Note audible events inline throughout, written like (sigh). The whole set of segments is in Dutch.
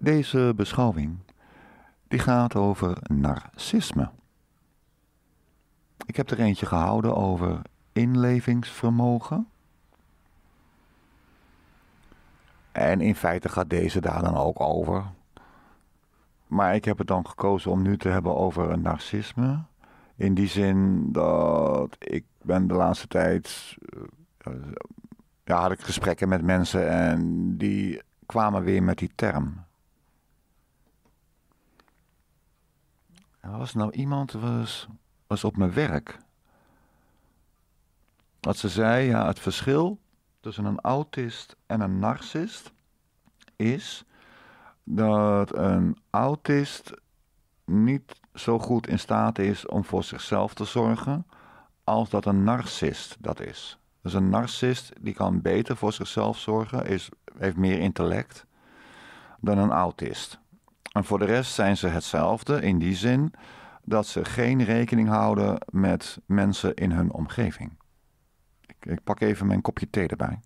Deze beschouwing die gaat over narcisme. Ik heb er eentje gehouden over inlevingsvermogen. En in feite gaat deze daar dan ook over. Maar ik heb het dan gekozen om nu te hebben over narcisme. In die zin dat ik ben de laatste tijd. Eh, ja, had ik gesprekken met mensen en die kwamen weer met die term. Nou, er was nou iemand, was, was op mijn werk. Wat ze zei, ja, het verschil tussen een autist en een narcist is dat een autist niet zo goed in staat is om voor zichzelf te zorgen als dat een narcist dat is. Dus een narcist die kan beter voor zichzelf zorgen, is, heeft meer intellect dan een autist. Maar voor de rest zijn ze hetzelfde in die zin dat ze geen rekening houden met mensen in hun omgeving. Ik, ik pak even mijn kopje thee erbij.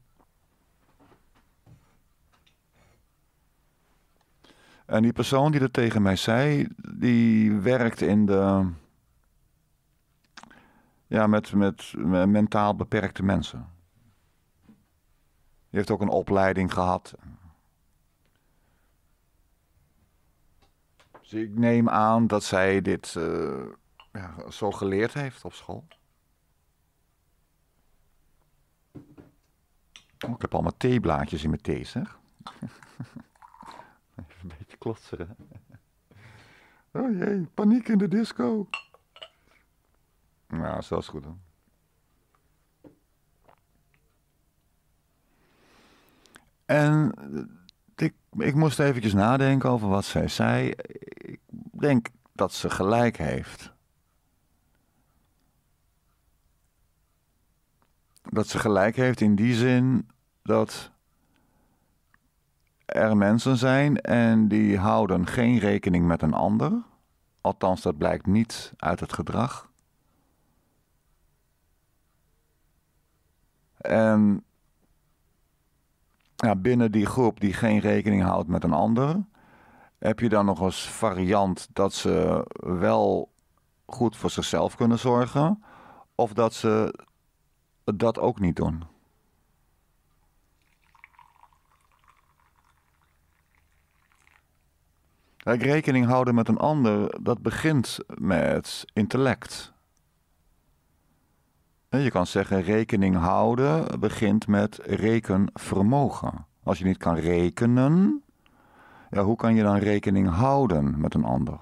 En die persoon die dat tegen mij zei, die werkt in de. Ja, met, met mentaal beperkte mensen. Die heeft ook een opleiding gehad. Dus ik neem aan dat zij dit eh, ja, zo geleerd heeft op school. Oh, ik heb allemaal theeblaadjes in mijn thee, zeg. (laughs) Even een beetje klotseren. (laughs) Oh jee, paniek in de disco. Nou, zelfs goed dan. En eh, ik moest eventjes nadenken over wat zij zei. Ik denk dat ze gelijk heeft. Dat ze gelijk heeft in die zin dat er mensen zijn en die houden geen rekening met een ander. Althans, dat blijkt niet uit het gedrag. En nou, binnen die groep die geen rekening houdt met een ander, heb je dan nog als variant dat ze wel goed voor zichzelf kunnen zorgen, of dat ze dat ook niet doen? rekening houden met een ander, dat begint met intellect. Je kan zeggen rekening houden begint met rekenvermogen. Als je niet kan rekenen, ja, hoe kan je dan rekening houden met een ander?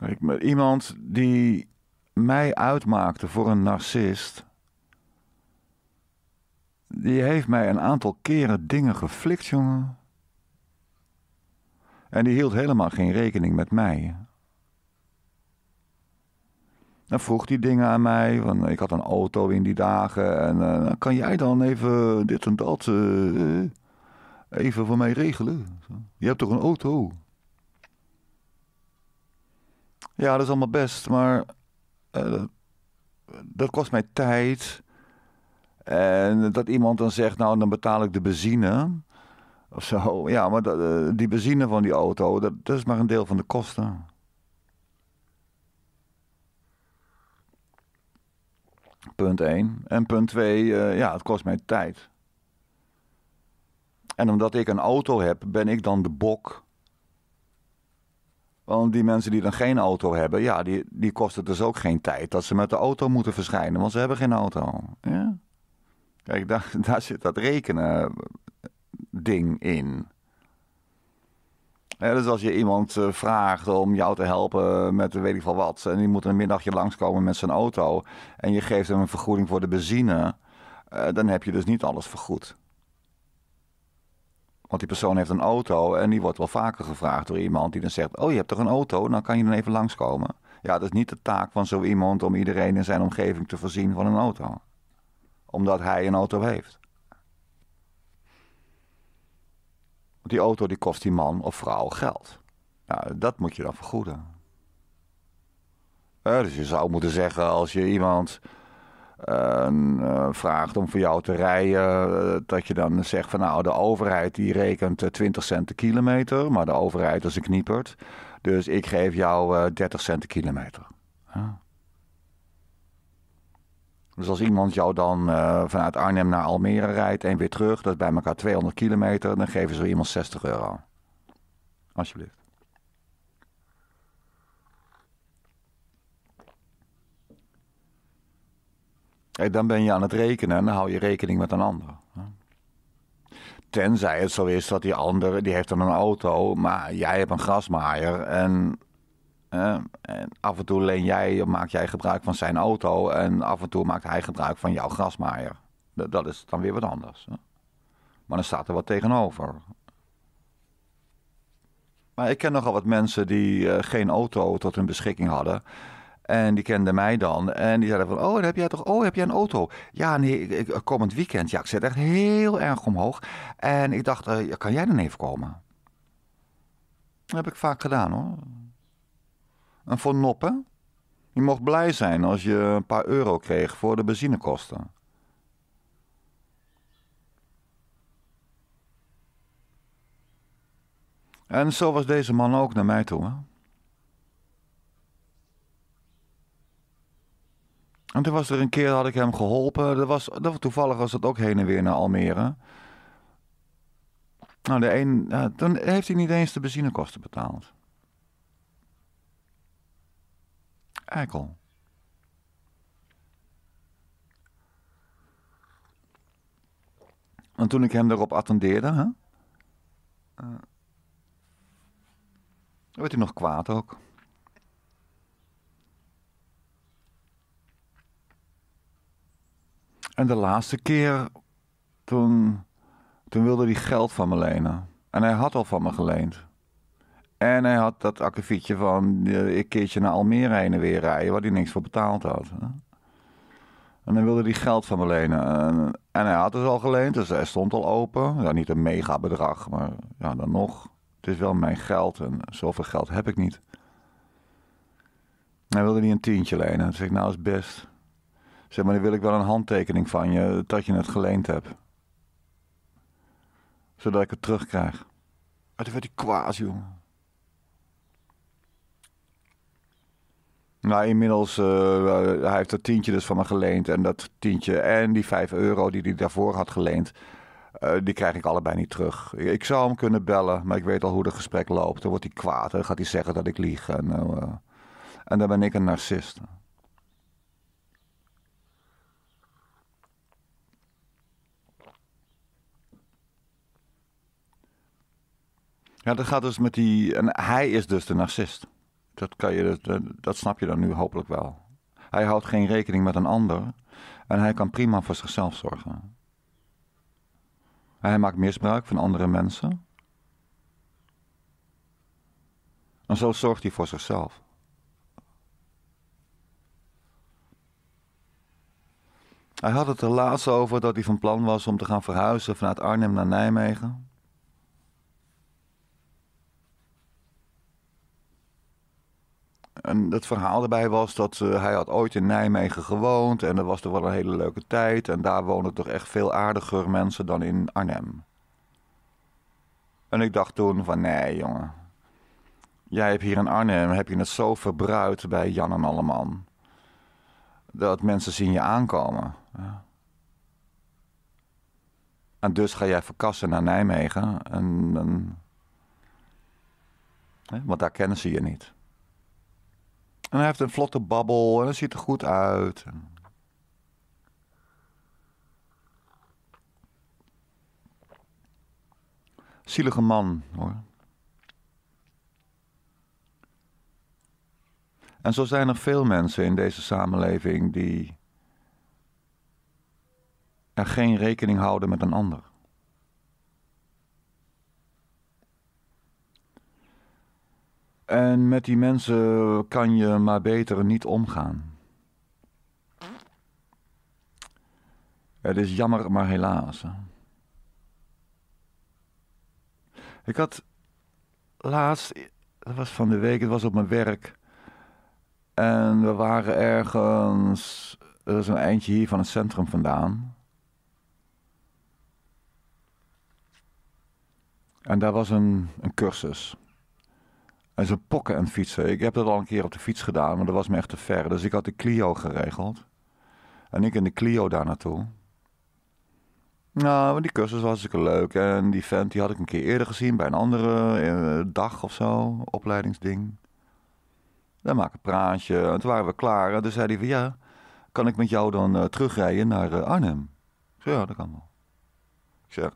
Ik, met iemand die mij uitmaakte voor een narcist, die heeft mij een aantal keren dingen geflikt, jongen. En die hield helemaal geen rekening met mij. Dan vroeg die dingen aan mij, ik had een auto in die dagen. En eh, nou, kan jij dan even dit en dat eh, even voor mij regelen? Je hebt toch een auto? Ja, dat is allemaal best, maar eh, dat kost mij tijd. En dat iemand dan zegt, nou dan betaal ik de benzine. Of zo. Ja, maar eh, die benzine van die auto, dat, dat is maar een deel van de kosten. Punt 1. En punt 2, eh, ja, het kost mij tijd. En omdat ik een auto heb, ben ik dan de bok. Want die mensen die dan geen auto hebben, ja, die, die kost het dus ook geen tijd dat ze met de auto moeten verschijnen, want ze hebben geen auto. Ja? Kijk, daar, (laughs) daar zit dat rekenen ding in. dus als je iemand eh, vraagt om jou te helpen met weet ik veel wat. En die moet een middagje langskomen met zijn auto. En je geeft hem een vergoeding voor de benzine. Eh, dan heb je dus niet alles vergoed. Want die persoon heeft een auto en die wordt wel vaker gevraagd door iemand die dan zegt: Oh, je hebt toch een auto? Dan kan je dan even langskomen. Ja, dat is niet de taak van zo iemand om iedereen in zijn omgeving te voorzien van een auto. Omdat hij een auto heeft. die auto die kost die man of vrouw geld. Nou, dat moet je dan vergoeden. Uh, dus je zou moeten zeggen, als je iemand eh, eh, vraagt om voor jou te rijden, dat je dan zegt van nou, de overheid die rekent 20 cent de kilometer, maar de overheid is een kniepert. Dus ik geef jou 30 cent de kilometer. Ja. Dus als iemand jou dan eh, vanuit Arnhem naar Almere rijdt en weer terug, dat is bij elkaar 200 kilometer, dan geven ze iemand 60 euro. Alsjeblieft. Hey, dan ben je aan het rekenen en dan hou je rekening met een ander. Tenzij het zo is dat die ander, die heeft dan een auto, maar jij hebt een grasmaaier en en af en toe leen jij, maak jij gebruik van zijn auto en af en toe maakt hij gebruik van jouw grasmaaier. dat is dan weer wat anders. Hè? Maar dan staat er wat tegenover. Maar ik ken nogal wat mensen die eh, geen auto tot hun beschikking hadden. En die kenden mij dan. En die zeiden van, oh, heb jij toch, oh, heb jij een auto? Ja, nee, ik, ik, eh, komend weekend. Ja, ik zit echt heel erg omhoog. En ik dacht, eh, kan jij dan even komen? Dat heb ik vaak gedaan, hoor en voor noppen. Je mocht blij zijn als je een paar euro kreeg voor de benzinekosten. En zo was deze man ook naar mij toe. Hè? En toen was er een keer, had ik hem geholpen. was, dat, toevallig was dat ook heen en weer naar Almere. Nou, de een, eh, toen heeft hij niet eens de benzinekosten betaald. En toen ik hem daarop attendeerde, hè, eh, werd hij nog kwaad ook. En de laatste keer, toen, toen wilde hij geld van me lenen. En hij had al van me geleend. En hij had dat akkefietje van een eh, keertje naar Almere heen en weer rijden, waar hij niks voor betaald had. En dan wilde hij geld van me lenen. En, hij had het al geleend, dus hij stond al open. Ja, niet een mega bedrag, maar ja, dan nog. Het is wel mijn geld en zoveel geld heb ik niet. Hij wilde niet een tientje lenen. Toen zei ik, nou is best. Zeg maar, dan wil ik wel een handtekening van je dat je het geleend hebt. Zodat ik het terugkrijg. Maar oh, toen werd hij kwaad, jongen. Nou, inmiddels, uh, hij heeft dat tientje dus van me geleend. En dat tientje en die 5 euro die hij daarvoor had geleend, eh, die krijg ik allebei niet terug. Ik zou hem kunnen bellen, maar ik weet al hoe de gesprek loopt. Dan wordt hij kwaad en gaat hij zeggen dat ik lieg. En, eh, en dan ben ik een narcist. Ja, dat gaat dus met die. En hij is dus de narcist dat, kan je, dat, snap je dan nu hopelijk wel. Hij houdt geen rekening met een ander en hij kan prima voor zichzelf zorgen. Hij maakt misbruik van andere mensen. En zo zorgt hij voor zichzelf. Hij had het er laatst over dat hij van plan was om te gaan verhuizen vanuit Arnhem naar Nijmegen. en het verhaal erbij was dat eh, hij had ooit in Nijmegen gewoond. En dat was er wel een hele leuke tijd. En daar wonen toch echt veel aardiger mensen dan in Arnhem. En ik dacht toen van nee jongen. Jij hebt hier in Arnhem heb je het zo verbruikt bij Jan en Alleman. Dat mensen zien je aankomen. En dus ga jij verkassen naar Nijmegen. En, en, want daar kennen ze je niet. En hij heeft een vlotte babbel en hij ziet er goed uit. Zielige man hoor. En zo zijn er veel mensen in deze samenleving die er geen rekening houden met een ander. En met die mensen kan je maar beter niet omgaan. Het is jammer, maar helaas. Ik had laatst, dat was van de week, het was op mijn werk. En we waren ergens, dat is een eindje hier van het centrum vandaan. En daar was een, een cursus. En ze pokken en fietsen. Ik heb dat al een keer op de fiets gedaan, maar dat was me echt te ver. Dus ik had de Clio geregeld. En ik in de Clio daar naartoe. Nou, die cursus was hartstikke leuk. En die vent die had ik een keer eerder gezien bij een andere eh, dag of zo, opleidingsding. Dan maak ik een praatje. En toen waren we klaar. En toen zei hij van ja, kan ik met jou dan eh, terugrijden naar eh, Arnhem? Ik zei ja, dat kan wel. Ik zeg,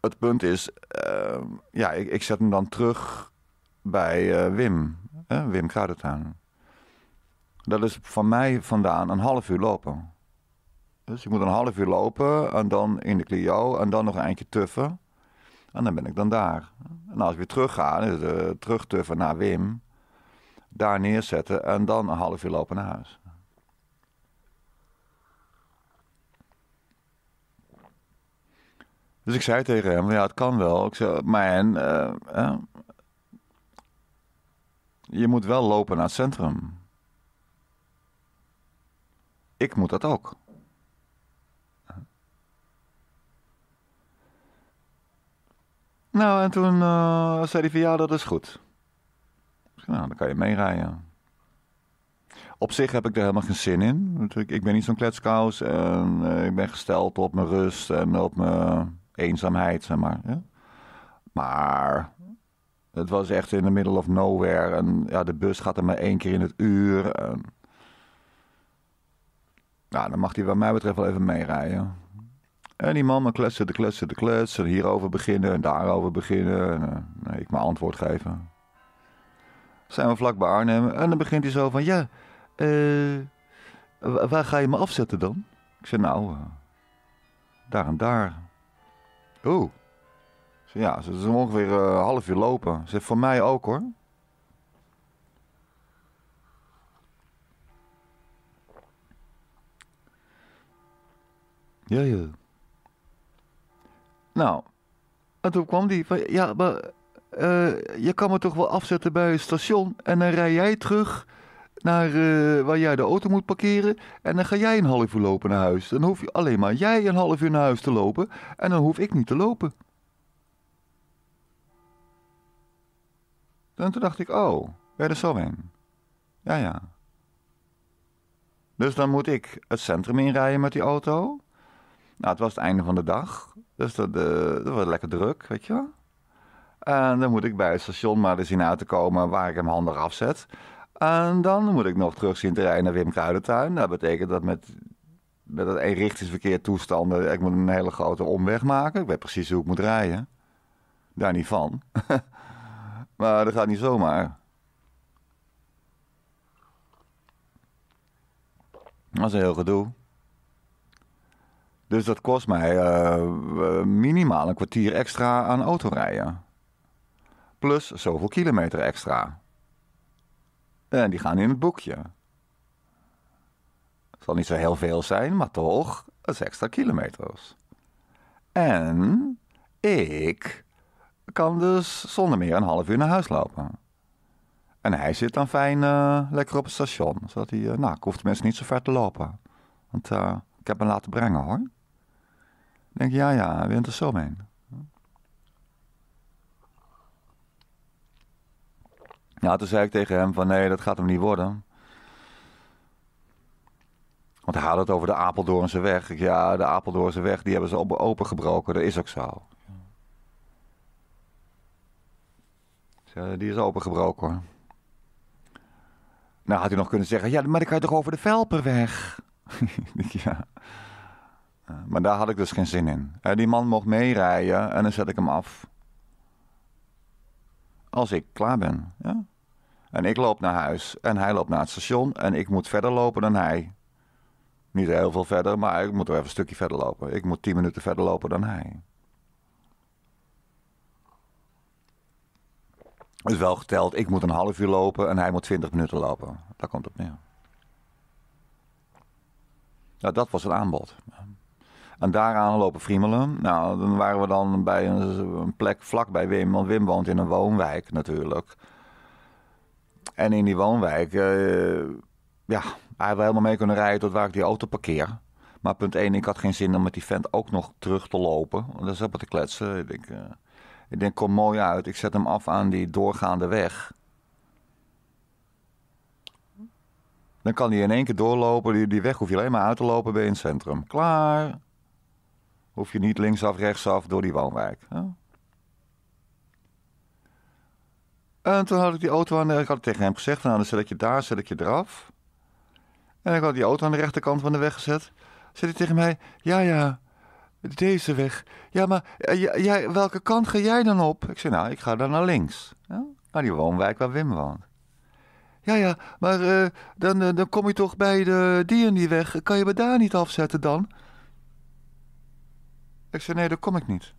het punt is, ehm, ja, ik, ik zet hem dan terug bij eh, Wim, hè? Wim Kruidentuin. Dat is van mij vandaan een half uur lopen. Dus ik moet een half uur lopen en dan in de Clio en dan nog een eindje tuffen. En dan ben ik dan daar. En als ik weer terug ga, eh, terug tuffen naar Wim, daar neerzetten en dan een half uur lopen naar huis. Dus ik zei tegen hem, ja het kan wel. Ik zei, maar en, eh, je moet wel lopen naar het centrum. Ik moet dat ook. Nou, en toen eh, zei hij van ja, dat is goed. Nou, dan kan je meerijden. Op zich heb ik er helemaal geen zin in. ik ben niet zo'n kletskous en eh, ik ben gesteld op mijn rust en op mijn eenzaamheid, zeg maar. Maar het was echt in the middle of nowhere. En ja, de bus gaat er maar één keer in het uur. En... Nou, dan mag hij wat mij betreft wel even meerijden. En die mannen kletsen, de kletsen, de kletsen. Hierover beginnen en daarover beginnen. En, eh, ik maar antwoord geven. Zijn we vlak bij Arnhem. En dan begint hij zo van, ja, uh, waar ga je me afzetten dan? Ik zeg, nou, eh, daar en daar. Oeh ja, ze is ongeveer een eh, half uur lopen. Ze voor mij ook hoor. Ja, ja. Nou, en toen kwam die van, ja, maar eh, je kan me toch wel afzetten bij het station en dan rij jij terug naar eh, waar jij de auto moet parkeren en dan ga jij een half uur lopen naar huis. Dan hoef je alleen maar jij een half uur naar huis te lopen en dan hoef ik niet te lopen. En toen dacht ik, oh, bij de Sowing. Ja, ja. Dus dan moet ik het centrum inrijden met die auto. Nou, het was het einde van de dag. Dus dat, eh, dat was lekker druk, weet je wel. En dan moet ik bij het station maar eens zien uit te komen waar ik hem handig afzet. En dan moet ik nog terug zien te rijden naar Wim Kruidentuin. Dat betekent dat met, met dat eenrichtingsverkeer toestanden... ik moet een hele grote omweg maken. Ik weet precies hoe ik moet rijden. Daar niet van. (laughs) Maar dat gaat niet zomaar. Dat is een heel gedoe. Dus dat kost mij eh, eh, minimaal een kwartier extra aan autorijden. Plus zoveel kilometer extra. En die gaan in het boekje. Het zal niet zo heel veel zijn, maar toch, dat is extra kilometers. En ik kan dus zonder meer een half uur naar huis lopen. En hij zit dan fijn eh, lekker op het station, zodat hij, eh, nou, ik hoef tenminste niet zo ver te lopen. Want eh, ik heb hem laten brengen hoor. Ik denk, ja, ja, er zo mee. Nou, toen zei ik tegen hem van nee, dat gaat hem niet worden. Want hij had het over de Apeldoornse weg. Ja, de Apeldoornse weg, die hebben ze opengebroken. Dat is ook zo. die is opengebroken hoor. Nou had hij nog kunnen zeggen, ja, maar ik kan je toch over de Velperweg? (laughs) ja. Eh, maar daar had ik dus geen zin in. Eh, die man mocht meerijden en dan zet ik hem af. Als ik klaar ben. Ja? En ik loop naar huis en hij loopt naar het station en ik moet verder lopen dan hij. Niet heel veel verder, maar ik moet wel even een stukje verder lopen. Ik moet tien minuten verder lopen dan hij. Dus wel geteld, ik moet een half uur lopen en hij moet 20 minuten lopen. Daar komt het op neer. Nou, dat was het aanbod. En daaraan lopen friemelen. Nou, dan waren we dan bij een, plek vlak bij Wim. Want Wim woont in een woonwijk natuurlijk. En in die woonwijk, eh, ja, hij wel helemaal mee kunnen rijden tot waar ik die auto parkeer. Maar punt 1, ik had geen zin om met die vent ook nog terug te lopen. Dat is helemaal te kletsen. Ik denk, uh, ik denk, kom mooi uit. Ik zet hem af aan die doorgaande weg. Dan kan hij in één keer doorlopen. Die, die weg hoef je alleen maar uit te lopen bij een centrum. Klaar. Hoef je niet linksaf, rechtsaf door die woonwijk. En toen had ik die auto aan de... Ik had tegen hem gezegd, nou, dan zet ik je daar, zet ik je eraf. En ik had die auto aan de rechterkant van de weg gezet. zet hij tegen mij, ja, ja, deze weg. Ja, maar eh, jij, welke kant ga jij dan op? Ik zei, nou, ik ga dan naar links. Ja? Naar die woonwijk waar Wim woont. Ja, ja, maar eh, dan, eh, dan kom je toch bij de, die en die weg. Kan je me daar niet afzetten dan? Ik zei, nee, daar kom ik niet.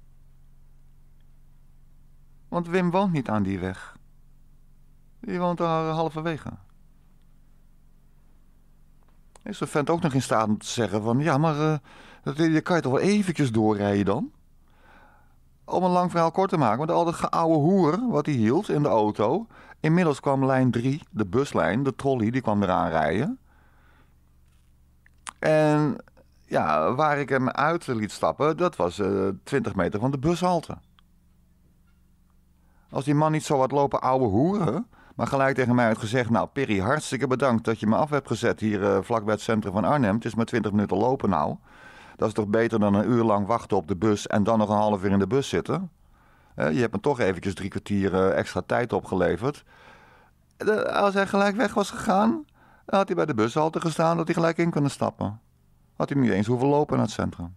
Want Wim woont niet aan die weg. Die woont daar halverwege. Is de vent ook nog in staat om te zeggen van... Ja, maar dat, je kan je toch wel eventjes doorrijden dan? Om een lang verhaal kort te maken, want al dat geoude hoer wat hij hield in de auto. Inmiddels kwam lijn 3, de buslijn, de trolley, die kwam eraan rijden. En ja, waar ik hem uit liet stappen, dat was uh, eh, 20 meter van de bushalte. Als die man niet zo had lopen ouwe hoeren, maar gelijk tegen mij had gezegd... Nou, Perry, hartstikke bedankt dat je me af hebt gezet hier uh, vlakbij het centrum van Arnhem. Het is maar 20 minuten lopen nou. Dat is toch beter dan een uur lang wachten op de bus en dan nog een half uur in de bus zitten? Je hebt me toch eventjes drie kwartier eh, extra tijd opgeleverd. Als hij gelijk weg was gegaan, had hij bij de bushalte gestaan dat hij gelijk in kon stappen. Had hij niet eens hoeven lopen naar het centrum.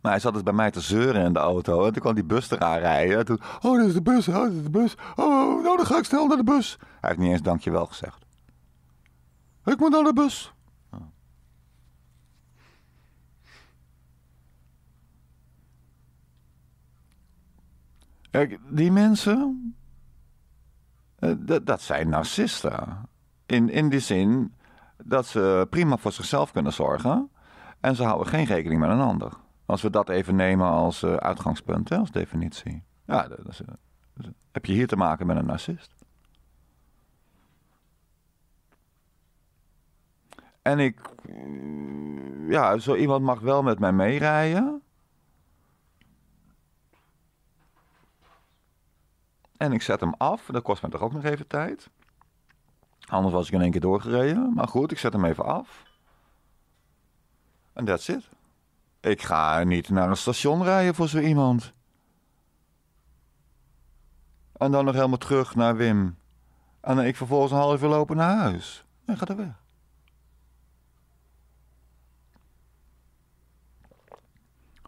Maar hij zat dus bij mij te zeuren in de auto. En toen kwam die bus eraan rijden. toen, oh, dit is de bus, oh, dat is de bus. Oh, oh, oh, nou, dan ga ik snel naar de bus. Hij heeft niet eens dankjewel gezegd. Ik moet naar de bus. Kijk, die mensen, eh, dat, dat zijn narcisten. In, in die zin dat ze prima voor zichzelf kunnen zorgen en ze houden geen rekening met een ander. Als we dat even nemen als eh, uitgangspunt, als definitie. Ja, eh, dat is, heb je hier te maken met een narcist. En ik, mm, ja, zo iemand mag wel met mij meerijden. En ik zet hem af. Dat kost me toch ook nog even tijd. Anders was ik in één keer doorgereden. Maar goed, ik zet hem even af. En that's it. Ik ga niet naar een station rijden voor zo iemand. En dan nog helemaal terug naar Wim. En dan ik vervolgens een half uur lopen naar huis. En ga er weg.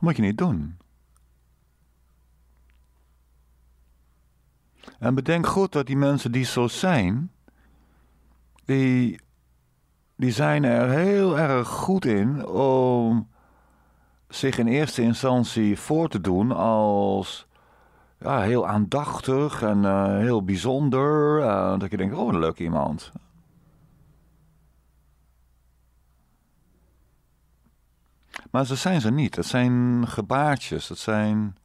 Dat moet je niet doen. En bedenk goed dat die mensen die zo zijn, die, die zijn er heel erg goed in om zich in eerste instantie voor te doen als ja, heel aandachtig en eh, heel bijzonder. Eh, dat je denkt, oh, een leuk iemand. Maar ze zijn ze niet. Het zijn gebaartjes. Het zijn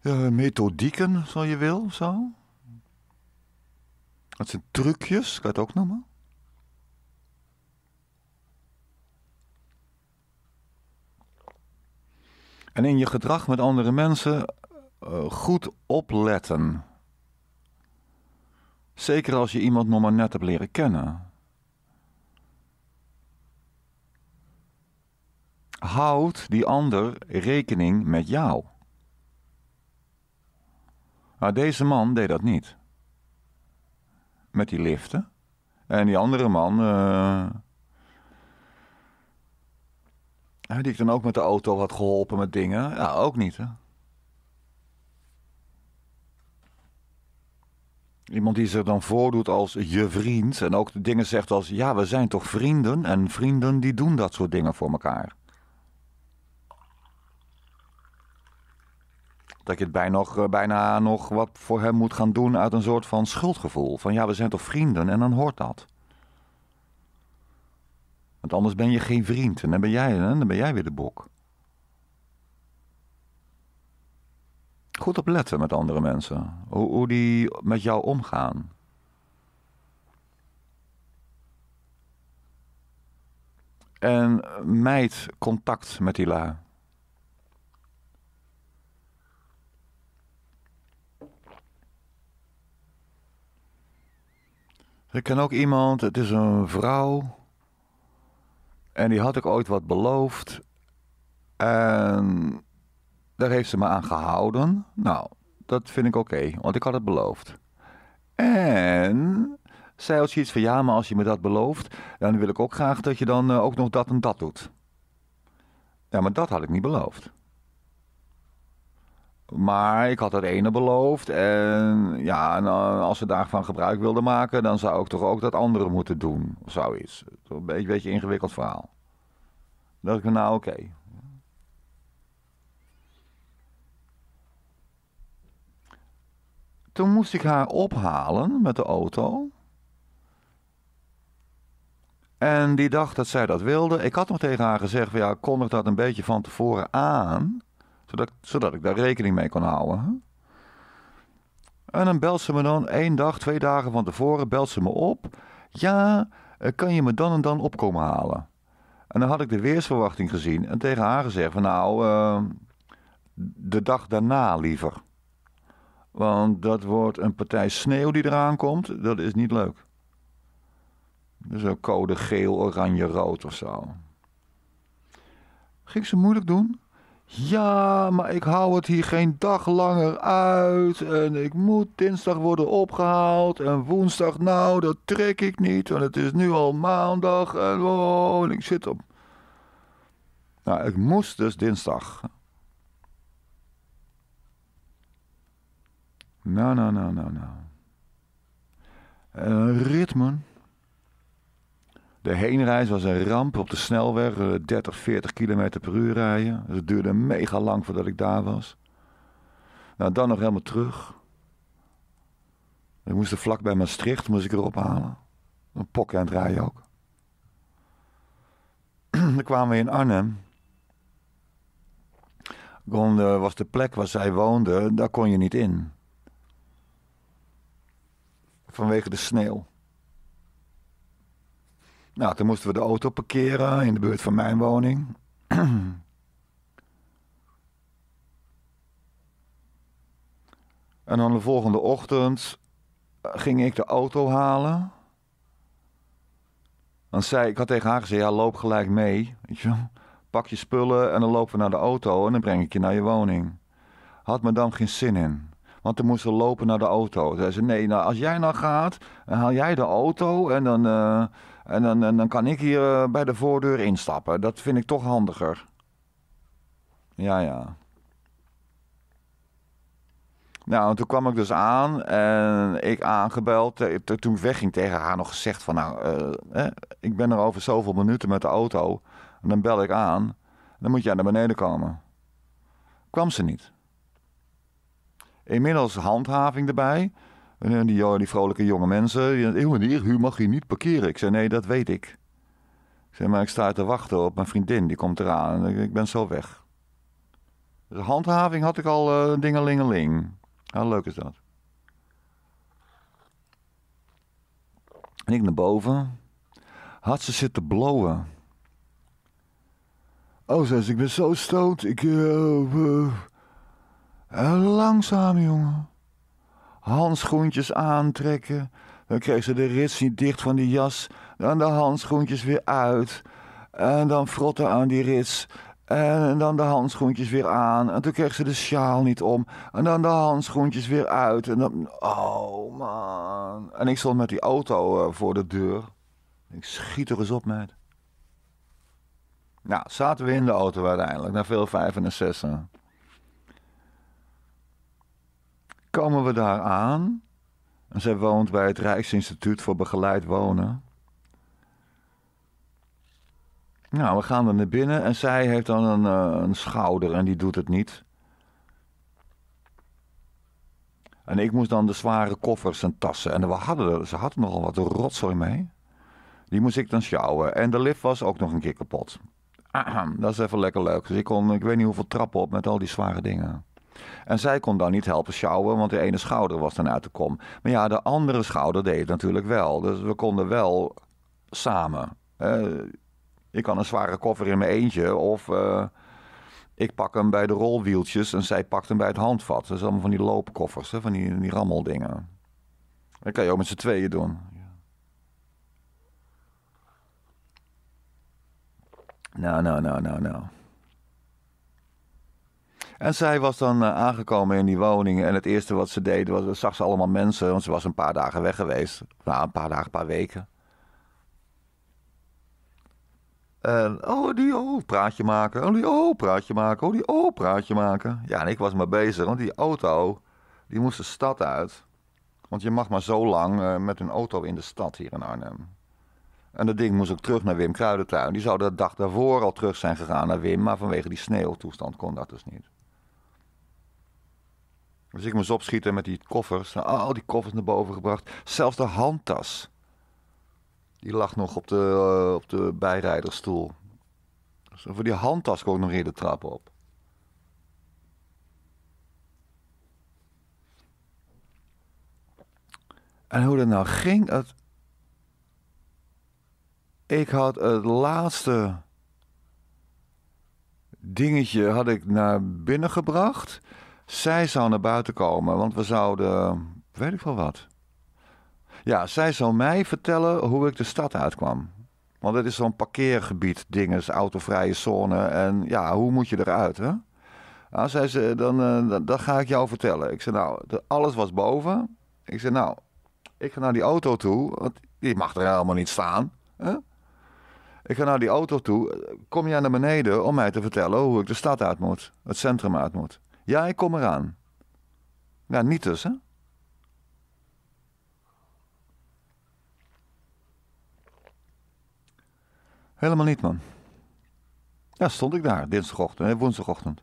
ja, methodieken, zo je wil. Zo. Dat zijn trucjes, kan je het ook noemen. En in je gedrag met andere mensen eh, goed opletten. Zeker als je iemand nog maar net hebt leren kennen. Houd die ander rekening met jou? Maar nou, deze man deed dat niet. Met die liften. En die andere man. Eh, die ik dan ook met de auto had geholpen met dingen. Ja, ook niet. Hè? Iemand die zich dan voordoet als je vriend. En ook dingen zegt als: ja, we zijn toch vrienden. En vrienden die doen dat soort dingen voor elkaar. dat je het bijna nog, eh, bijna nog wat voor hem moet gaan doen uit een soort van schuldgevoel. Van ja, we zijn toch vrienden en dan hoort dat. Want anders ben je geen vriend en dan ben jij, dan ben jij weer de bok. Goed opletten met andere mensen. Hoe, hoe die met jou omgaan. En mijd contact met die lui. ik ken ook iemand, het is een vrouw. En die had ik ooit wat beloofd. En daar heeft ze me aan gehouden. Nou, dat vind ik oké, want ik had het beloofd. En zij had zoiets van: ja, maar als je me dat belooft, dan wil ik ook graag dat je dan eh, ook nog dat en dat doet. Ja, maar dat had ik niet beloofd. Maar ik had het ene beloofd. En ja, en als ze daarvan gebruik wilden maken, dan zou ik toch ook dat andere moeten doen. Of zoiets. Een beetje, een beetje ingewikkeld verhaal. Dan dacht ik, nou oké. Toen moest ik haar ophalen met de auto. En die dacht dat zij dat wilde. Ik had nog tegen haar gezegd: van, ja, ik dat een beetje van tevoren aan zodat, zodat ik daar rekening mee kon houden. En dan belt ze me dan één dag, twee dagen van tevoren, belt ze me op. Ja, eh, kan je me dan en dan opkomen halen? En dan had ik de weersverwachting gezien en tegen haar gezegd van nou, ehm, de dag daarna liever. Want dat wordt een partij sneeuw die eraan komt, dat is niet leuk. Dus een code geel, oranje, rood of zo. Ging ze moeilijk doen? Ja, maar ik hou het hier geen dag langer uit. En ik moet dinsdag worden opgehaald. En woensdag, nou, dat trek ik niet. Want het is nu al maandag. En, oh, en ik zit op. Nou, ik moest dus dinsdag. Nou, nou, nou, nou, nou. Uh, ritmen. De heenreis was een ramp op de snelweg, 30, eh, 40 kilometer per uur rijden. Dus het duurde mega lang voordat ik daar was. Nou, dan nog helemaal terug. Ik moest er vlak bij Maastricht moest ik erop halen. Een pokken aan het rijden ook. (clears throat) dan kwamen we in Arnhem. Kon, eh, was de plek waar zij woonde, daar kon je niet in. Vanwege de sneeuw. Nou, toen moesten we de auto parkeren in de buurt van mijn woning. en dan de volgende ochtend eh, ging ik de auto halen. Dan zei ik had tegen haar gezegd: ja, loop gelijk mee. Weet je, pak je spullen en dan lopen we naar de auto en dan breng ik je naar je woning. Had me dan geen zin in. Want toen moesten we lopen naar de auto. Zeiden zei ze: Nee, nou, als jij nou gaat, dan haal jij de auto en dan. Eh, en dan, dan kan ik hier eh, bij de voordeur instappen. Dat vind ik toch handiger. Ja, ja. Nou, toen kwam ik dus aan en ik aangebeld. Toen wegging tegen haar nog gezegd van... nou, eh, ik ben er over zoveel minuten met de auto. En dan bel ik aan. Dan moet jij naar beneden komen. Kwam ze niet. Inmiddels handhaving erbij. En eh, die, oh, die vrolijke jonge mensen, die, meneer, u mag je niet parkeren. Ik zei, nee, dat weet ik. Ik zei, maar ik sta te wachten op mijn vriendin, die komt eraan. En ik ben zo weg. Dus handhaving had ik al uh, dingelingeling. Hoe leuk is dat. En ik naar boven. Had ze zitten blowen. Oh, zei ik ben zo stoot. Ik... Uh, langzaam, jongen handschoentjes aantrekken. Dan kreeg ze de rits niet dicht van die jas. Dan de handschoentjes weer uit. En dan frotten aan die rits. En dan de handschoentjes weer aan. En toen kreeg ze de sjaal niet om. En dan de handschoentjes weer uit. En dan. Oh man. En ik stond met die auto eh, voor de deur. Ik schiet er eens op, meid. Nou, zaten we in de auto uiteindelijk. Na veel vijf en zes. komen we daar aan. En zij woont bij het Rijksinstituut voor Begeleid Wonen. Nou, we gaan er naar binnen en zij heeft dan een, eh, een schouder en die doet het niet. En ik moest dan de zware koffers en tassen. En we hadden, ze hadden nogal wat rotzooi mee. Die moest ik dan sjouwen. En de lift was ook nog een keer kapot. dat is even lekker leuk. Dus ik kon, ik weet niet hoeveel trappen op met al die zware dingen. En zij kon dan niet helpen sjouwen, want de ene schouder was dan uit de kom. Maar ja, de andere schouder deed het natuurlijk wel. Dus we konden wel samen. ik kan een zware koffer in mijn eentje of... Eh, ik pak hem bij de rolwieltjes en zij pakt hem bij het handvat. Dat is allemaal van die loopkoffers, hè? van die, die rammeldingen. Dat kan je ook met z'n tweeën doen. Nou, nou, nou, nou, nou. En zij was dan eh, aangekomen in die woning. En het eerste wat ze deed, was, zag ze allemaal mensen. Want ze was een paar dagen weg geweest. Nou, een paar dagen, een paar weken. En, oh, die, oh, praatje maken. Oh, die, oh, praatje maken. Oh, die, oh, praatje maken. Ja, en ik was maar bezig, want die auto, die moest de stad uit. Want je mag maar zo lang eh, met een auto in de stad hier in Arnhem. En dat ding moest ook terug naar Wim Kruidentuin. Die zou de dag daarvoor al terug zijn gegaan naar Wim, maar vanwege die sneeuwtoestand kon dat dus niet. Dus ik moest opschieten met die koffers. Nou, al die koffers naar boven gebracht. Zelfs de handtas. Die lag nog op de, eh, op de bijrijderstoel. Dus voor die handtas kon ik nog eerder trap op. En hoe dat nou ging, het... ik had het laatste dingetje had ik naar binnen gebracht. Zij zou naar buiten komen, want we zouden. weet ik wel wat. Ja, zij zou mij vertellen hoe ik de stad uitkwam. Want het is zo'n parkeergebied, dinges, autovrije zone. En ja, hoe moet je eruit, hè? Nou, zei ze, eh, dan, dan, ga ik jou vertellen. Ik zei, nou, alles was boven. Ik zei, nou, ik ga naar die auto toe, want die mag er helemaal niet staan. Hè? Ik ga naar die auto toe. Kom jij naar beneden om mij te vertellen hoe ik de stad uit moet, het centrum uit moet? Ja, ik kom eraan. Ja, niet dus, hè? Helemaal niet, man. Ja, stond ik daar, dinsdagochtend, eh, woensdagochtend.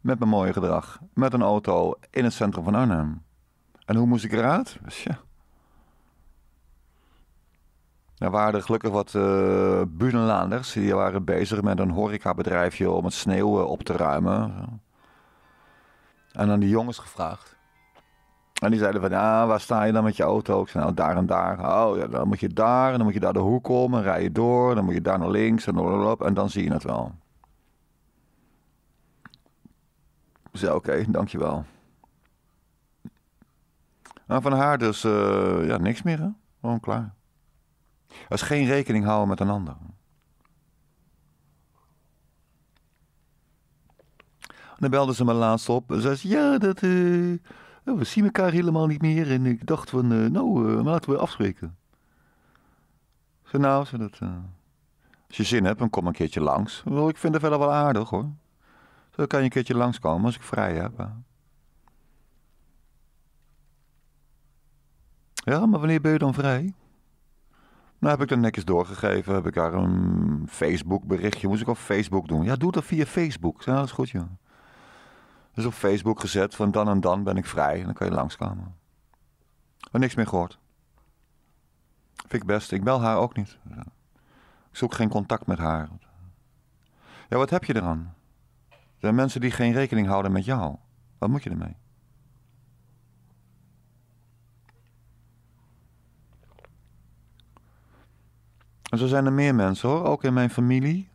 Met mijn mooie gedrag, met een auto in het centrum van Arnhem. En hoe moest ik eruit? Tja. Er nou, waren gelukkig wat uh, eh, Burenlanders die waren bezig met een horecabedrijfje om het sneeuw eh, op te ruimen. En aan die jongens gevraagd. En die zeiden van, ja, ah, waar sta je dan met je auto? Ik zei, nou, daar en daar. Oh, ja, dan moet je daar, en dan moet je daar de hoek om, en rij je door, dan moet je daar naar links, en op en dan zie je het wel. zei, oké, dankjewel. Nou, van haar dus, eh, ja, niks meer, hè? Gewoon klaar. Dat is geen rekening houden met een ander. En dan belde ze me laatst op en zei ja, dat, eh, oh, we zien elkaar helemaal niet meer. En ik dacht van, eh, nou, eh, laten we afspreken. Ze zei, nou, ze dat, als je zin hebt, dan kom een keertje langs. Ik vind het verder wel aardig hoor. Zo kan je een keertje langskomen als ik vrij heb. Ja, maar wanneer ben je dan vrij? Nou heb ik dat netjes doorgegeven, heb ik haar een Facebook berichtje, moest ik op Facebook doen. Ja, doe dat via Facebook. Ja, dat is goed joh. Dus op Facebook gezet van dan en dan ben ik vrij en dan kan je langskomen. Maar niks meer gehoord. Vind ik best. Ik bel haar ook niet. Ik zoek geen contact met haar. Ja, wat heb je eraan? Er zijn mensen die geen rekening houden met jou. Wat moet je ermee? En zo zijn er meer mensen hoor, ook in mijn familie.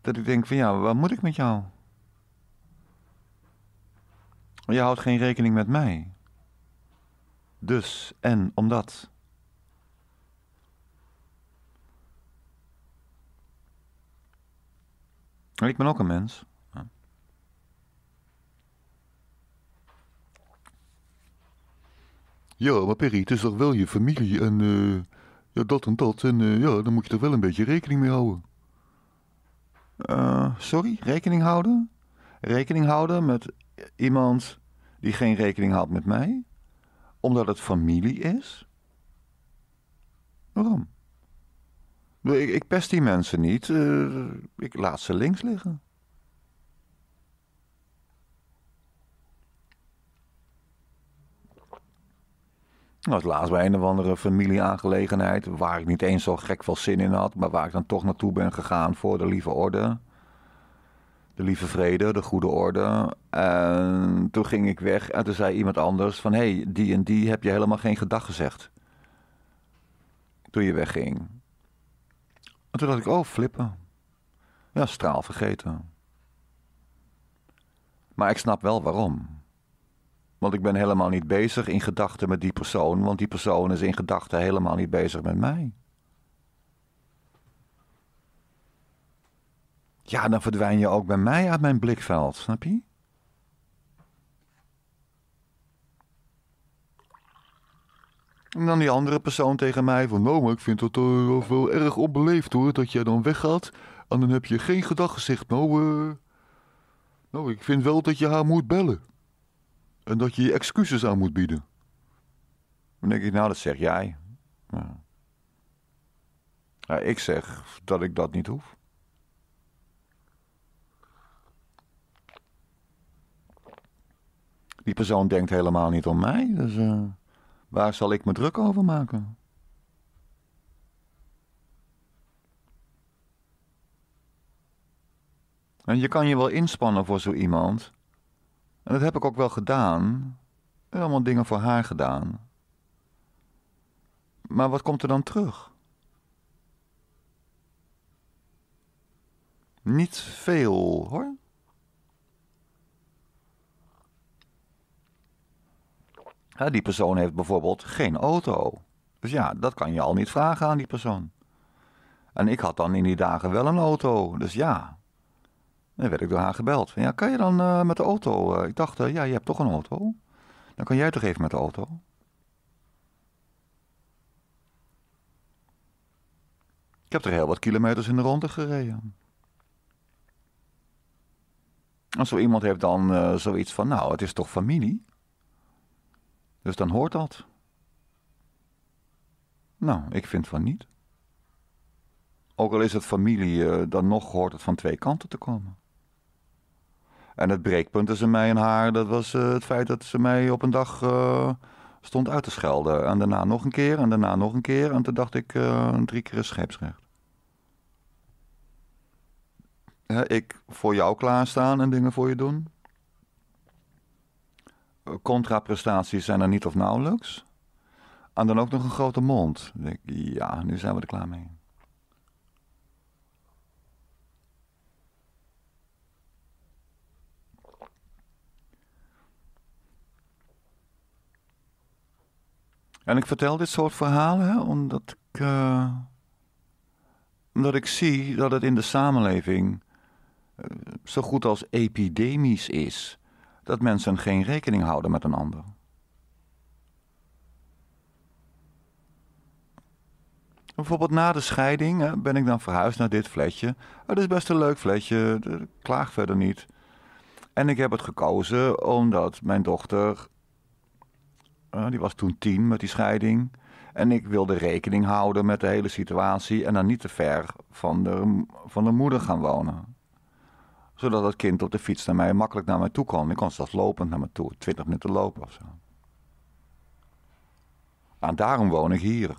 Dat ik denk van ja, wat moet ik met jou? Je houdt geen rekening met mij. Dus en omdat. Ik ben ook een mens. Ja, maar Perry, het is toch wel je familie en... Eh, ja, dat en dat. En eh, ja, dan moet je er wel een beetje rekening mee houden. Eh, sorry, rekening houden? Rekening houden met iemand die geen rekening houdt met mij? Omdat het familie is? Waarom? Ik, ik pest die mensen niet. Eh, ik laat ze links liggen. Dat was laatst bij een of andere familieaangelegenheid. Waar ik niet eens zo gek veel zin in had. Maar waar ik dan toch naartoe ben gegaan voor de lieve orde. De lieve vrede, de goede orde. En toen ging ik weg en toen zei iemand anders van... hé, hey, die en die heb je helemaal geen gedag gezegd. Toen je wegging. En toen dacht ik, oh, flippen. Ja, straal vergeten. Maar ik snap wel waarom. Want ik ben helemaal niet bezig in gedachten met die persoon, want die persoon is in gedachten helemaal niet bezig met mij. Ja, dan verdwijn je ook bij mij uit mijn blikveld, snap je? En dan die andere persoon tegen mij van... Nou, maar ik vind het uh, wel erg onbeleefd hoor, dat jij dan weggaat. En dan heb je geen gedaggezicht. Nou, eh. nou, ik vind wel dat je haar moet bellen. En dat je je excuses aan moet bieden. Dan denk ik, nou, dat zeg jij. Ja, ik zeg dat ik dat niet hoef. Die persoon denkt helemaal niet om mij, dus eh, waar zal ik me druk over maken? En je kan je wel inspannen voor zo iemand, en dat heb ik ook wel gedaan. En allemaal dingen voor haar gedaan. Maar wat komt er dan terug? Niet veel hoor. die persoon heeft bijvoorbeeld geen auto. Dus ja, dat kan je al niet vragen aan die persoon. En ik had dan in die dagen wel een auto. Dus ja, dan werd ik door haar gebeld. ja, kan je dan eh, met de auto? Eh, ik dacht, eh, ja, je hebt toch een auto. Dan kan jij toch even met de auto? Ik heb er heel wat kilometers in de ronde gereden. En zo iemand heeft dan zoiets van, nou, het is toch familie? Dus dan hoort dat. Nou, ik vind van niet. Ook al is het familie, dan nog hoort het van twee kanten te komen. En het breekpunt tussen mij en haar, dat was eh, het feit dat ze mij op een dag eh, stond uit te schelden. En daarna nog een keer, en daarna nog een keer. En toen dacht ik, eh, drie keer is scheepsrecht. ik voor jou klaarstaan en dingen voor je doen. Contraprestaties zijn er niet of nauwelijks. En dan ook nog een grote mond. ja, nu zijn we er klaar mee. En ik vertel dit soort verhalen omdat ik, eh, omdat ik zie dat het in de samenleving eh, zo goed als epidemisch is dat mensen geen rekening houden met een ander. Bijvoorbeeld na de scheiding hè, ben ik dan verhuisd naar dit flatje. Het is best een leuk flatje, klaag verder niet. En ik heb het gekozen omdat mijn dochter eh, die was toen tien met die scheiding. En ik wilde rekening houden met de hele situatie en dan niet te ver van de, van de moeder gaan wonen. Zodat het kind op de fiets naar mij makkelijk naar mij toe kon. Ik kon zelfs lopend naar me toe, twintig minuten lopen of zo. En ah, daarom woon ik hier.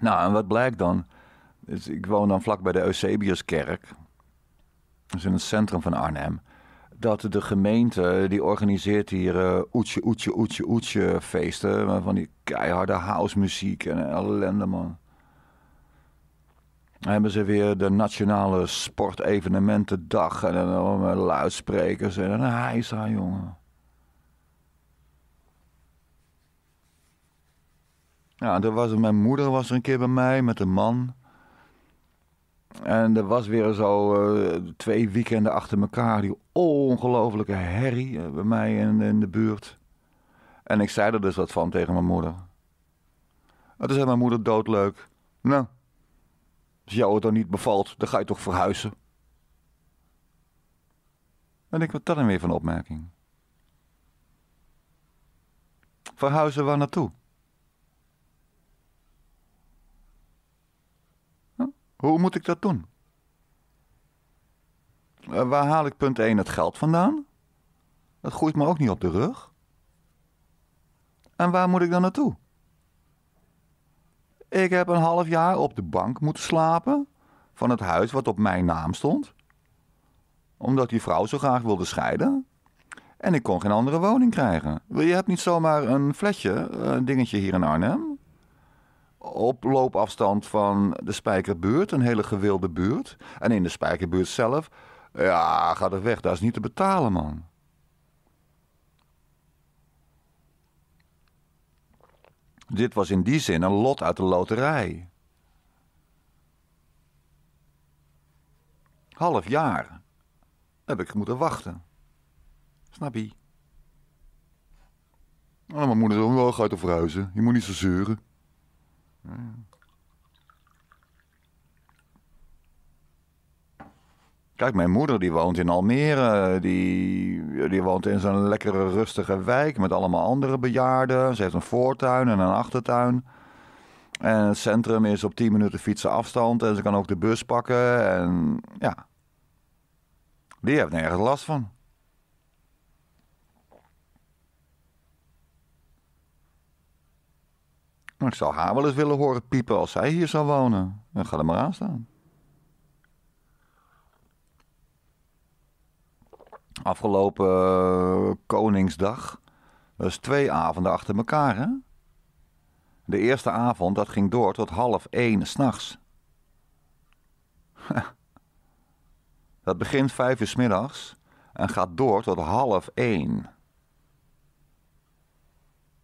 Nou, en wat blijkt dan? Dus ik woon dan vlak bij de Eusebiuskerk. Dat is in het centrum van Arnhem dat de gemeente, die organiseert hier eh, oetje, oetje, oetje, oetje feesten. Van die keiharde house muziek en ellende, man. Dan hebben ze weer de Nationale Sportevenementendag. En dan met luidsprekers en een ah, hijsa, jongen. Ja, was, mijn moeder was er een keer bij mij met een man. En er was weer zo eh, twee weekenden achter elkaar die ongelofelijke herrie eh, bij mij in, in, de buurt. En ik zei er dus wat van tegen mijn moeder. En toen zei mijn moeder doodleuk. Nou, als jouw auto niet bevalt, dan ga je toch verhuizen. En ik, wat dat dan weer van opmerking? Verhuizen waar naartoe? Hoe moet ik dat doen? Eh, waar haal ik punt 1 het geld vandaan? Dat groeit me ook niet op de rug. En waar moet ik dan naartoe? Ik heb een half jaar op de bank moeten slapen van het huis wat op mijn naam stond. Omdat die vrouw zo graag wilde scheiden. En ik kon geen andere woning krijgen. Je hebt niet zomaar een flesje, een eh, dingetje hier in Arnhem op loopafstand van de Spijkerbuurt, een hele gewilde buurt. En in de Spijkerbuurt zelf, ja, ga er weg, daar is niet te betalen, man. Dit was in die zin een lot uit de loterij. Half jaar heb ik moeten wachten. Snap je? Ah, mijn moeder zei, oh, ga uit verhuizen. Je moet niet zo zeuren. Ah, Kijk, mijn moeder die woont in Almere. Die, die woont in zo'n lekkere, rustige wijk met allemaal andere bejaarden. Ze heeft een voortuin en een achtertuin. En het centrum is op 10 minuten fietsen afstand. En ze kan ook de bus pakken. En ja, die heeft nergens last van. Maar ik zou haar wel eens willen horen piepen als zij hier zou wonen. Dan ga er maar aan staan. Afgelopen eh, Koningsdag. Dat is twee avonden achter elkaar, hè? De eerste avond, dat ging door tot half één s'nachts. (laughs) dat begint vijf uur s middags en gaat door tot half één.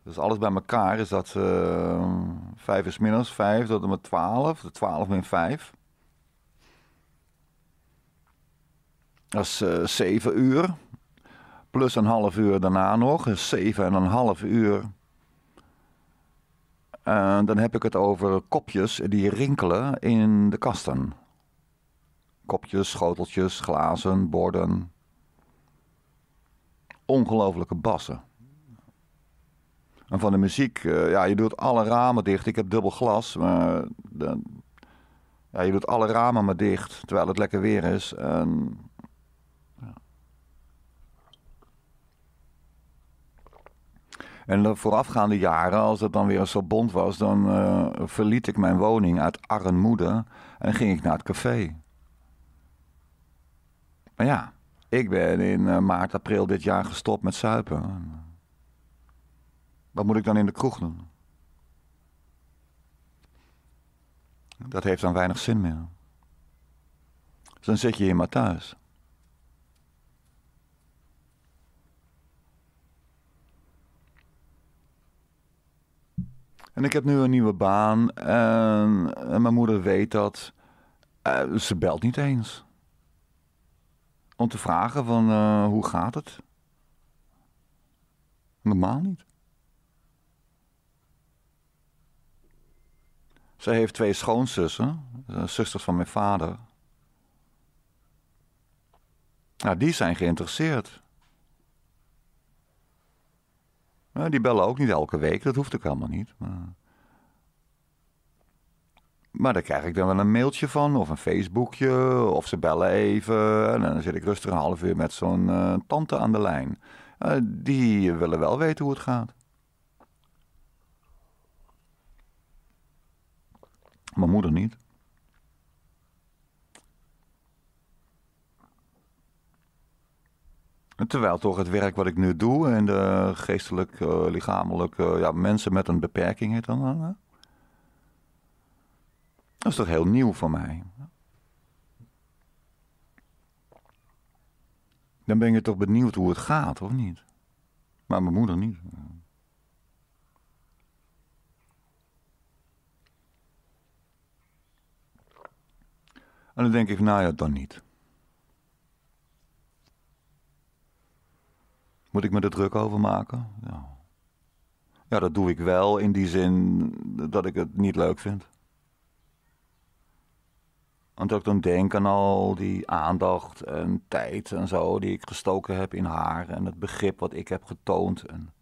Dus alles bij elkaar is dat eh, vijf is minus vijf tot en met twaalf. De twaalf min vijf. Dat is eh, zeven uur. Plus een half uur daarna nog. is dus zeven en een half uur. En eh, dan heb ik het over kopjes die rinkelen in de kasten. Kopjes, schoteltjes, glazen, borden. Ongelooflijke bassen. En van de muziek, eh, ja, je doet alle ramen dicht. Ik heb dubbel glas, maar ja, je doet alle ramen maar dicht, terwijl het lekker weer is. En, ja. en de voorafgaande jaren, als het dan weer zo bond was, dan eh, verliet ik mijn woning uit armoede en ging ik naar het café. Maar ja, ik ben in eh, maart, april dit jaar gestopt met zuipen. Wat moet ik dan in de kroeg doen? Dat heeft dan weinig zin meer. Dus dan zit je hier maar thuis. En ik heb nu een nieuwe baan en, mijn moeder weet dat. Eh, ze belt niet eens. Om te vragen van eh, hoe gaat het? Normaal niet. Ze heeft twee schoonzussen, zusters van mijn vader. Nou, die zijn geïnteresseerd. Nou, die bellen ook niet elke week, dat hoeft ook allemaal niet. Maar... maar daar krijg ik dan wel een mailtje van, of een Facebookje, of ze bellen even. En dan zit ik rustig een half uur met zo'n eh, tante aan de lijn. Eh, die willen wel weten hoe het gaat. Mijn moeder niet. Terwijl toch het werk wat ik nu doe en de geestelijk, lichamelijke, eh, lichamelijk, eh, ja, mensen met een beperking heet dan. dat is toch heel nieuw voor mij. Dan ben je toch benieuwd hoe het gaat, of niet? Maar mijn moeder niet. En dan denk ik, nou ja, dan niet. Moet ik me er druk over maken? Ja. ja, dat doe ik wel in die zin dat ik het niet leuk vind. Want dat ik dan denk aan al die aandacht en tijd en zo die ik gestoken heb in haar en het begrip wat ik heb getoond. En...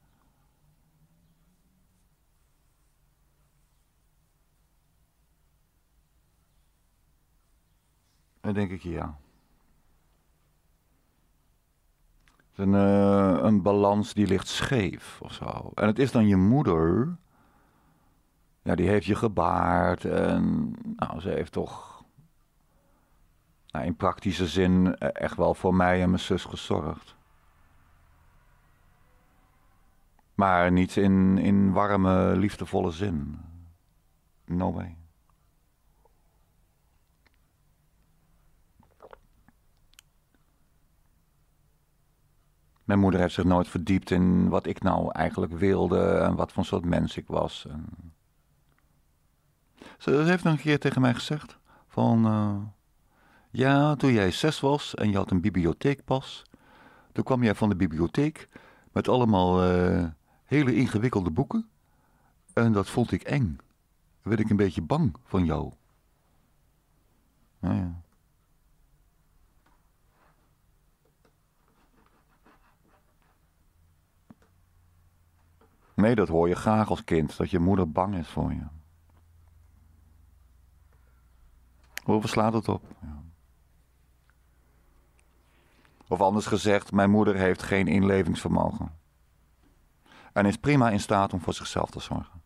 Dan denk ik ja. een, eh, een balans die ligt scheef of zo. En het is dan je moeder. Ja, die heeft je gebaard. En nou, ze heeft toch nou, in praktische zin eh, echt wel voor mij en mijn zus gezorgd. Maar niet in, in warme, liefdevolle zin. No way. Mijn moeder heeft zich nooit verdiept in wat ik nou eigenlijk wilde en wat voor soort mens ik was. Ze heeft een keer tegen mij gezegd van... Eh, ja, toen jij zes was en je had een bibliotheekpas... toen kwam jij van de bibliotheek met allemaal eh, hele ingewikkelde boeken. En dat vond ik eng. Dan werd ik een beetje bang van jou. Nou ja. Nee, dat hoor je graag als kind, dat je moeder bang is voor je. Hoeveel slaat het op? Of anders gezegd, mijn moeder heeft geen inlevingsvermogen. En is prima in staat om voor zichzelf te zorgen.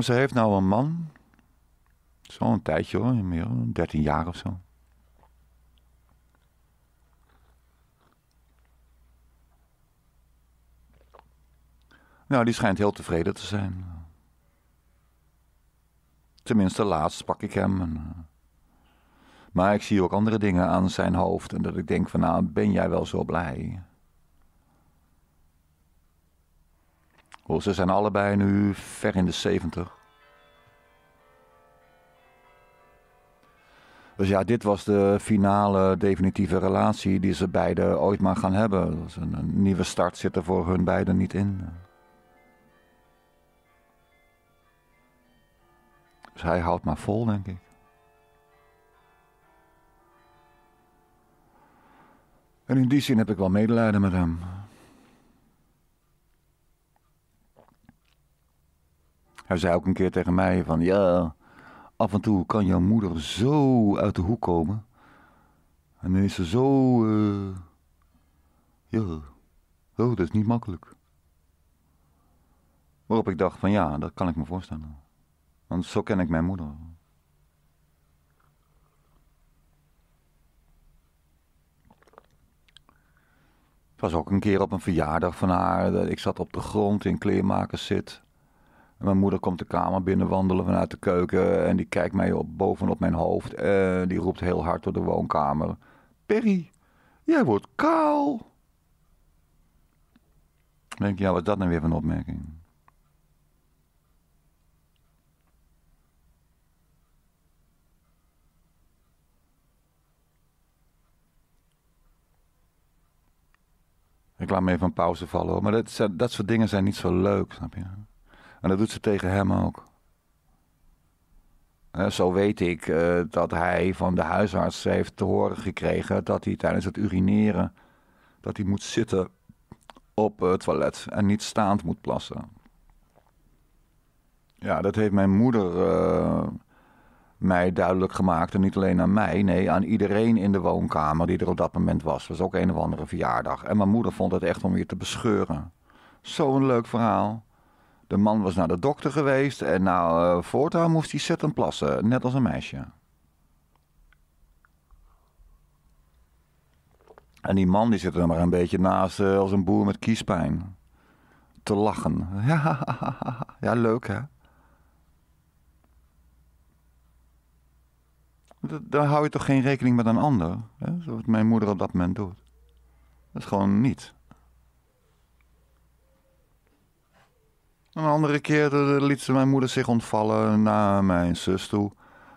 Ze heeft nou een man zo'n een tijdje hoor, meer, 13 jaar of zo. Nou, die schijnt heel tevreden te zijn. Tenminste, laatst pak ik hem. Eh, maar ik zie ook andere dingen aan zijn hoofd en dat ik denk van nou, ben jij wel zo blij? Oh, ze zijn allebei nu ver in de zeventig. Dus ja, dit was de finale definitieve relatie die ze beiden ooit maar gaan hebben. een, een nieuwe start zit er voor hun beiden niet in. Dus hij houdt maar vol, denk ik. En in die zin heb ik wel medelijden met hem. Hij zei ook een keer tegen mij van ja, af en toe kan jouw moeder zo uit de hoek komen. En dan is ze zo. Uh, ja, oh, dat is niet makkelijk. Waarop ik dacht: van ja, dat kan ik me voorstellen. Want zo ken ik mijn moeder. Het was ook een keer op een verjaardag van haar. Ik zat op de grond in kleermakerszit. Mijn moeder komt de kamer binnenwandelen vanuit de keuken en die kijkt mij op, bovenop mijn hoofd. En die roept heel hard door de woonkamer. Perry, jij wordt kaal. Dan denk je, ja, wat is dat nou weer van opmerking? Ik laat me even een pauze vallen hoor. Maar dat, dat soort dingen zijn niet zo leuk, snap je? En dat doet ze tegen hem ook. Eh, zo weet ik eh, dat hij van de huisarts heeft te horen gekregen dat hij tijdens het urineren dat hij moet zitten op het toilet en niet staand moet plassen. Ja, dat heeft mijn moeder eh, mij duidelijk gemaakt. En niet alleen aan mij, nee, aan iedereen in de woonkamer die er op dat moment was. Dat was ook een of andere verjaardag. En mijn moeder vond het echt om je te bescheuren. Zo'n leuk verhaal. De man was naar de dokter geweest en nou, voortaan moest hij zitten plassen, net als een meisje. En die man die zit er maar een beetje naast eh, als een boer met kiespijn. Te lachen. (laughs) Ja, leuk hè. Dan hou je toch geen rekening met een ander? Hè? Zoals mijn moeder op dat moment doet. Dat is gewoon niet. Een andere keer eh, liet ze mijn moeder zich ontvallen naar mijn zus toe.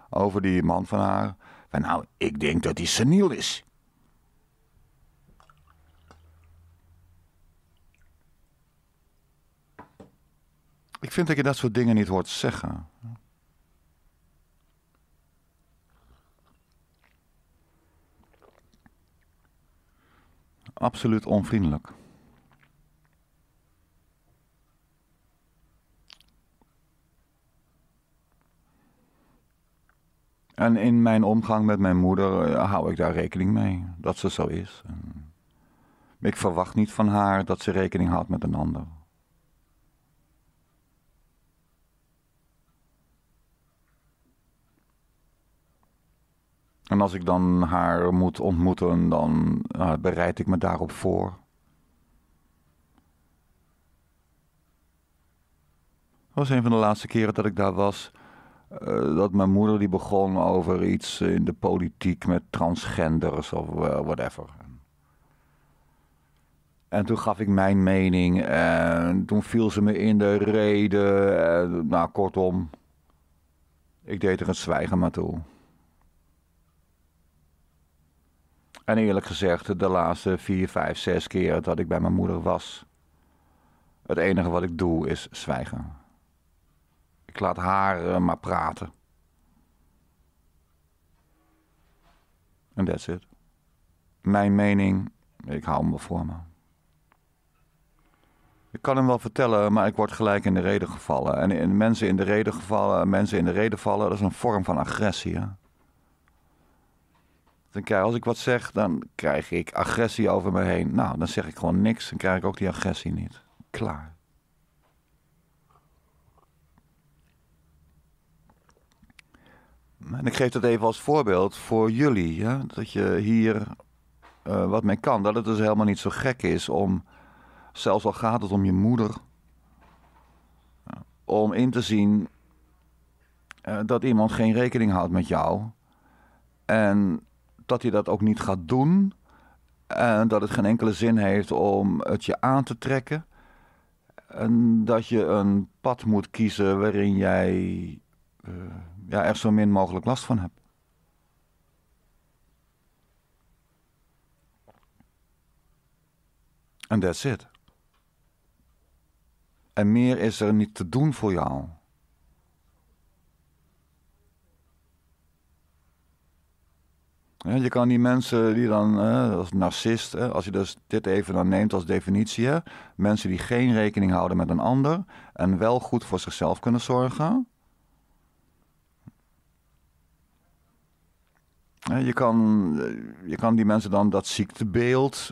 Over die man van haar. Van nou, ik denk dat hij seniel is. Ik vind dat je dat soort dingen niet hoort zeggen. Absoluut onvriendelijk. En in mijn omgang met mijn moeder eh, hou ik daar rekening mee. Dat ze zo is. ik verwacht niet van haar dat ze rekening houdt met een ander. En als ik dan haar moet ontmoeten, dan eh, bereid ik me daarop voor. Dat was een van de laatste keren dat ik daar was. Eh, dat mijn moeder die begon over iets in de politiek met transgenders of eh, whatever. En toen gaf ik mijn mening en toen viel ze me in de reden. En, eh, nou, kortom, ik deed er een zwijgen maar toe. En eerlijk gezegd, de laatste vier, vijf, zes keer dat ik bij mijn moeder was, het enige wat ik doe is zwijgen ik laat haar eh, maar praten. En that's it. Mijn mening, ik hou hem wel voor me. Ik kan hem wel vertellen, maar ik word gelijk in de reden gevallen. En mensen in de reden gevallen, mensen in de reden vallen, dat is een vorm van agressie. Hè? als ik wat zeg, dan krijg ik agressie over me heen. Nou, dan zeg ik gewoon niks dan krijg ik ook die agressie niet. Klaar. En ik geef dat even als voorbeeld voor jullie. Hè? Dat je hier eh, wat mee kan. Dat het dus helemaal niet zo gek is om, zelfs al gaat het om je moeder, eh, om in te zien eh, dat iemand geen rekening houdt met jou. En dat hij dat ook niet gaat doen. En dat het geen enkele zin heeft om het je aan te trekken. En dat je een pad moet kiezen waarin jij ja, er zo min mogelijk last van heb. En that's it. En meer is er niet te doen voor jou. Je kan die mensen die dan, als narcist, als je dus dit even dan neemt als definitie, mensen die geen rekening houden met een ander en wel goed voor zichzelf kunnen zorgen, Je kan, eh, je kan die mensen dan dat ziektebeeld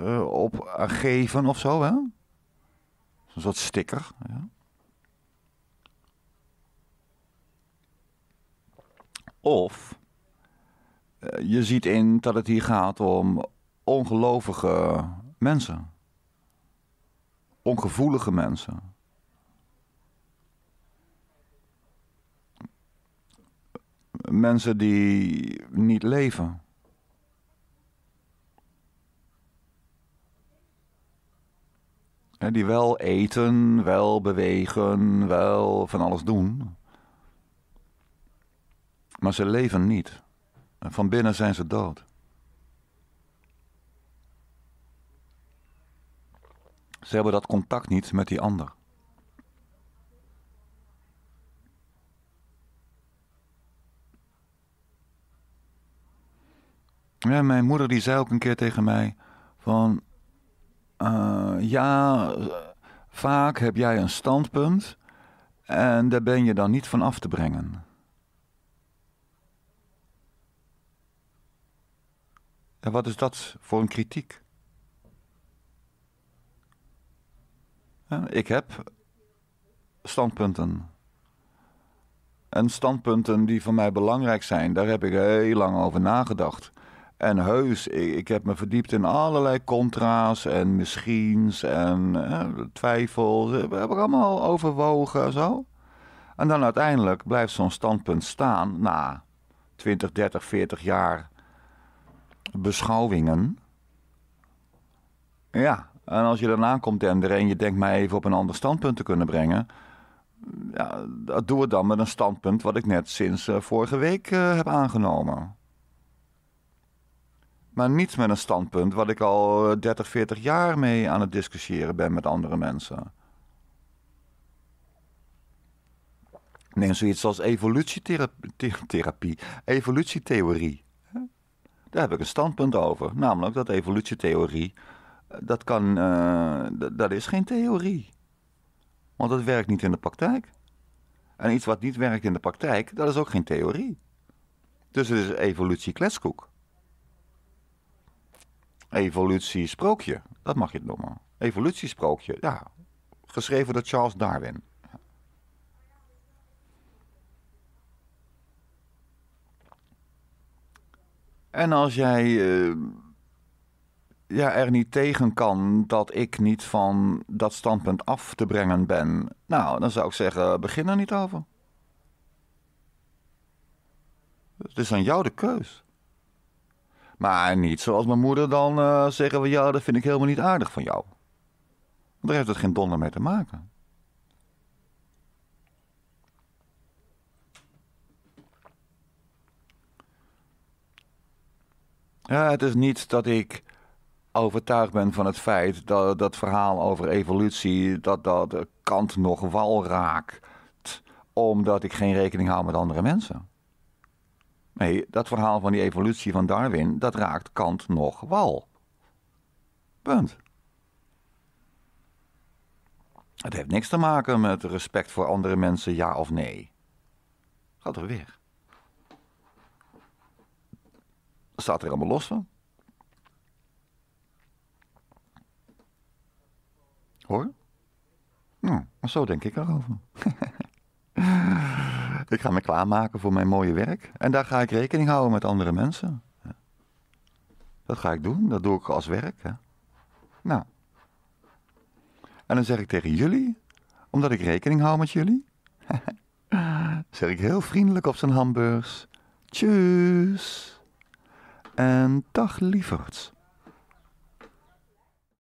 uh, op geven of zo, hè? Een soort sticker. Ja. Of je ziet in dat het hier gaat om ongelovige mensen. Ongevoelige mensen mensen die niet leven. Die wel eten, wel bewegen, wel van alles doen. Maar ze leven niet. Van binnen zijn ze dood. Ze hebben dat contact niet met die ander. Ja, mijn moeder die zei ook een keer tegen mij van... Eh, ja, vaak heb jij een standpunt en daar ben je dan niet van af te brengen. En wat is dat voor een kritiek? ik heb standpunten. En standpunten die voor mij belangrijk zijn, daar heb ik heel lang over nagedacht. En heus, ik, heb me verdiept in allerlei contra's en misschien's en hè, twijfels. heb ik allemaal overwogen en zo. En dan uiteindelijk blijft zo'n standpunt staan na 20, 30, 40 jaar beschouwingen. Ja, en als je daarna komt en iedereen, je denkt mij even op een ander standpunt te kunnen brengen. Ja, dat doen we dan met een standpunt wat ik net sinds eh, vorige week eh, heb aangenomen. Maar niet met een standpunt wat ik al 30, eh, 40 jaar mee aan het discussiëren ben met andere mensen. Neem zoiets als evolutietherapie, evolutietheorie. Daar heb ik een standpunt over. Namelijk dat evolutietheorie, eh, dat, kan, eh, dat is geen theorie. Want dat werkt niet in de praktijk. En iets wat niet werkt in de praktijk, dat is ook geen theorie. Dus het is evolutie kletskoek evolutiesprookje. Dat mag je het noemen. Evolutiesprookje, ja. Geschreven door Charles Darwin. En als jij eh, ja, er niet tegen kan dat ik niet van dat standpunt af te brengen ben, nou, dan zou ik zeggen: begin er niet over. Het is aan jou de keus. Maar niet zoals mijn moeder dan eh, zeggen we ja, dat vind ik helemaal niet aardig van jou. Daar heeft het geen donder mee te maken. Ja, het is niet dat ik overtuigd ben van het feit dat dat verhaal over evolutie, dat dat kant nog wal raakt, omdat ik geen rekening hou met andere mensen. Nee, dat verhaal van die evolutie van Darwin, dat raakt Kant nog wal. Punt. Het heeft niks te maken met respect voor andere mensen, ja of nee. Gaat er weer. Staat er allemaal los van. Hoor? Nou, zo denk ik erover. (laughs) Ik ga me klaarmaken voor mijn mooie werk. En daar ga ik rekening houden met andere mensen. Dat ga ik doen, dat doe ik als werk. Hè. Nou. En dan zeg ik tegen jullie, omdat ik rekening hou met jullie, (laughs) zeg ik heel vriendelijk op zijn hamburgers. Tjus. En dag lieverds.